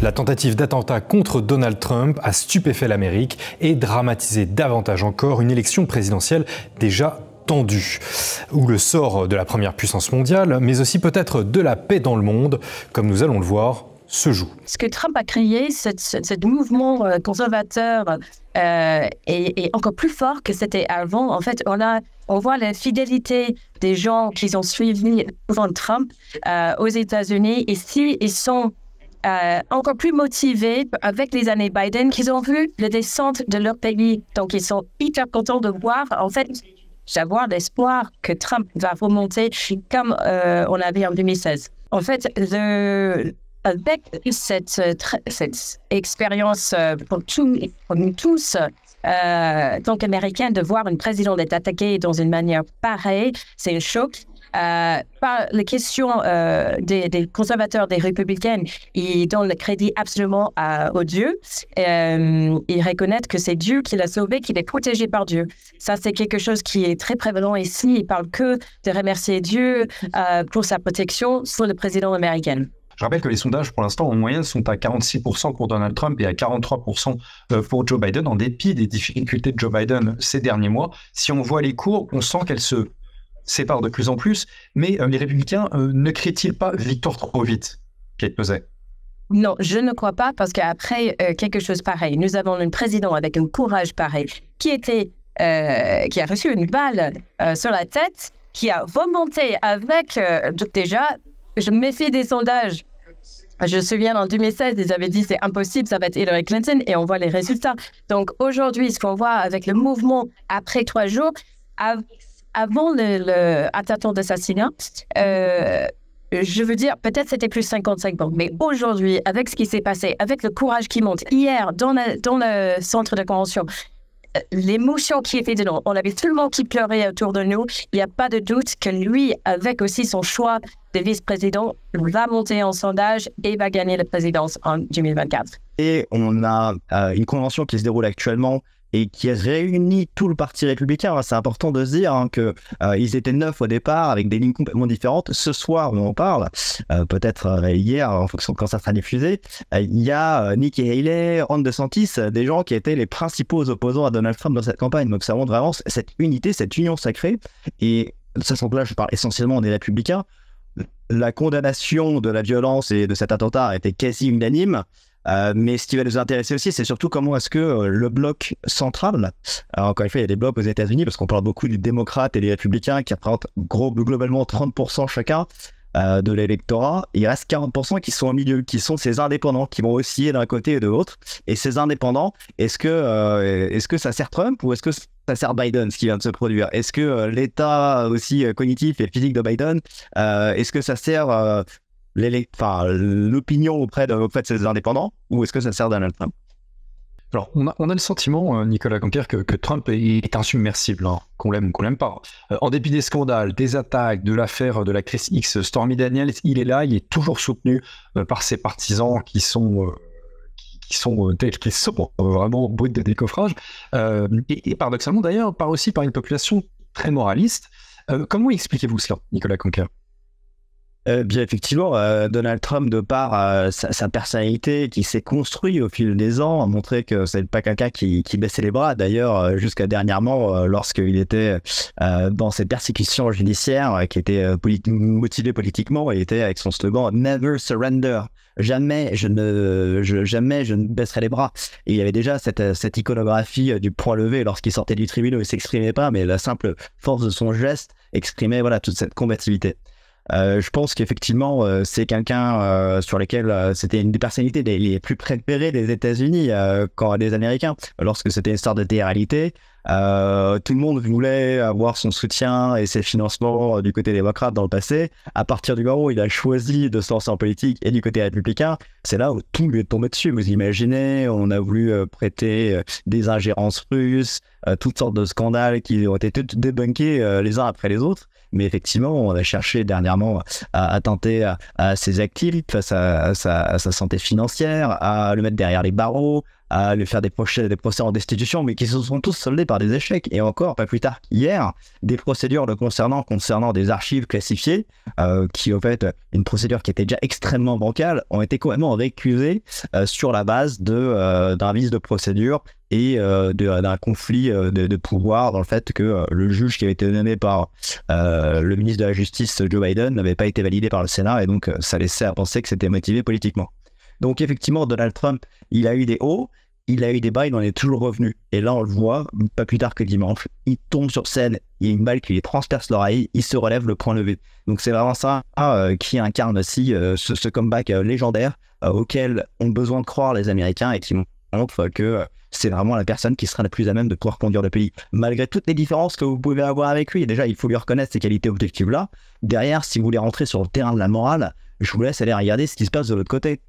La tentative d'attentat contre Donald Trump a stupéfait l'Amérique et dramatisé davantage encore une élection présidentielle déjà tendue, Où le sort de la première puissance mondiale, mais aussi peut-être de la paix dans le monde, comme nous allons le voir se joue. Ce que Trump a créé, ce, mouvement euh, conservateur euh, est, encore plus fort que c'était avant. En fait, on, a, on voit la fidélité des gens qui ont suivi Trump euh, aux États-Unis. Et s'ils sont euh, encore plus motivés avec les années Biden qu'ils ont vu le descente de leur pays. Donc, ils sont hyper contents de voir, en fait, d'avoir l'espoir que Trump va remonter comme euh, on avait en 2016. En fait, le, avec cette, euh, expérience pour, nous tous, donc américains, de voir une présidente être attaquée dans une manière pareille, c'est un choc. Euh, par les questions euh, des, conservateurs, des républicains, ils donnent le crédit absolument à, aux dieux. Euh, ils reconnaissent que c'est Dieu qui l'a sauvé, qu'il est protégé par Dieu. Ça, c'est quelque chose qui est très prévalent ici. Ils parlent que de remercier Dieu pour sa protection sur le président américain. Je rappelle que les sondages, pour l'instant, en moyenne, sont à 46% pour Donald Trump et à 43% pour Joe Biden, en dépit des difficultés de Joe Biden ces derniers mois. Si on voit les cours, on sent qu'elles se sépare de plus en plus, mais euh, les républicains euh, ne créent-ils pas victoire trop vite, Kate faisait non, je ne crois pas parce qu'après euh, quelque chose pareil, nous avons une président avec un courage pareil qui était qui a reçu une balle sur la tête, qui a remonté avec déjà. Je me fais des sondages. Je me souviens en 2016, ils avaient dit c'est impossible, ça va être Hillary Clinton et on voit les résultats. Donc aujourd'hui, ce qu'on voit avec le mouvement après trois jours, avant le, le d'assassinat, euh, je veux dire, peut-être c'était plus 55 banques, mais aujourd'hui, avec ce qui s'est passé, avec le courage qui monte, hier, dans, le centre de convention, euh, l'émotion qui était dedans, on avait tout le monde qui pleurait autour de nous. Il n'y a pas de doute que lui, avec aussi son choix de vice-président, va monter en sondage et va gagner la présidence en 2024. Et on a euh, une convention qui se déroule actuellement et qui réunit tout le parti républicain. C'est important de se dire qu'ils hein, que euh, ils étaient neuf au départ avec des lignes complètement différentes. Ce soir, on en parle, euh, peut-être euh, hier en fonction de quand ça sera diffusé, il y a Nikki Haley, Ron DeSantis, des gens qui étaient les principaux opposants à Donald Trump dans cette campagne. Donc ça montre vraiment cette unité, cette union sacrée. Et ça semble là, je parle essentiellement des républicains. La condamnation de la violence et de cet attentat était quasi unanime. Euh, mais ce qui va nous intéresser aussi, c'est surtout comment est-ce que euh, le bloc central, alors encore une fois, il y a des blocs aux États-Unis, parce qu'on parle beaucoup des démocrates et des républicains qui représentent gros, globalement 30% chacun euh, de l'électorat. Il reste 40% qui sont au milieu, qui sont ces indépendants, qui vont osciller d'un côté et de l'autre. Et ces indépendants, est-ce que, est-ce que ça sert Trump ou est-ce que ça sert Biden, ce qui vient de se produire Est-ce que l'état aussi cognitif et physique de Biden, est-ce que ça sert l'opinion auprès, de, ces indépendants ou est-ce que ça sert Donald Trump alors, on a, le sentiment, euh, Nicolas Conquer, que, Trump est, insubmersible, hein, qu'on l'aime ou qu'on l'aime pas. Euh, en dépit des scandales, des attaques, de l'affaire de la crise X, Stormy Daniels, il est là, il est toujours soutenu euh, par ses partisans qui sont... qui, sont tels qu'ils sont, vraiment au bruit de décoffrage. Et, et, paradoxalement d'ailleurs, par aussi par une population très moraliste. comment expliquez-vous cela, Nicolas Conquer euh, bien effectivement, euh, Donald Trump, de par euh, sa, personnalité qui s'est construite au fil des ans, a montré que c'est pas quelqu'un qui, qui, baissait les bras. D'ailleurs, jusqu'à dernièrement, lorsqu'il était dans cette persécution judiciaire qui était motivée politiquement, il était avec son slogan Never surrender. Jamais je ne, jamais je ne baisserai les bras. il y avait déjà cette, iconographie du point levé lorsqu'il sortait du tribunal, il s'exprimait pas, mais la simple force de son geste exprimait voilà toute cette combativité. Euh, je pense qu'effectivement, euh, c'est quelqu'un euh, sur lequel c'était une des personnalités les, plus préférées des États-Unis quand des Américains. Lorsque c'était une star de télé-réalité, tout le monde voulait avoir son soutien et ses financements du côté démocrate dans le passé. À partir du moment où il a choisi de se lancer en politique et du côté républicain, c'est là où tout lui est tombé dessus. Vous imaginez, on a voulu prêter des ingérences russes, toutes sortes de scandales qui ont été débunkés les uns après les autres. Mais effectivement, on a cherché dernièrement à, tenter à, ses actifs face à sa santé financière, à le mettre derrière les barreaux, à lui faire des procès, des procès en destitution, mais qui se sont tous soldés par des échecs. Et encore, pas plus tard hier, des procédures le concernant, concernant des archives classifiées, euh, qui en fait, une procédure qui était déjà extrêmement bancale, ont été complètement récusées euh, sur la base euh, d'un vice de procédure et d'un conflit de, de, pouvoir dans le fait que le juge qui avait été nommé par le ministre de la Justice Joe Biden n'avait pas été validé par le Sénat et donc ça laissait à penser que c'était motivé politiquement. Donc effectivement, Donald Trump, il a eu des hauts, il a eu des bas, il en est toujours revenu. Et là, on le voit, pas plus tard que dimanche, il tombe sur scène, il y a une balle qui lui transperce l'oreille, il se relève le point levé. Donc c'est vraiment ça ah, euh, qui incarne aussi euh, ce, comeback euh, légendaire auquel ont besoin de croire les Américains et qui montre que c'est vraiment la personne qui sera la plus à même de pouvoir conduire le pays. Malgré toutes les différences que vous pouvez avoir avec lui, déjà, il faut lui reconnaître ces qualités objectives-là. Derrière, si vous voulez rentrer sur le terrain de la morale, je vous laisse aller regarder ce qui se passe de l'autre côté.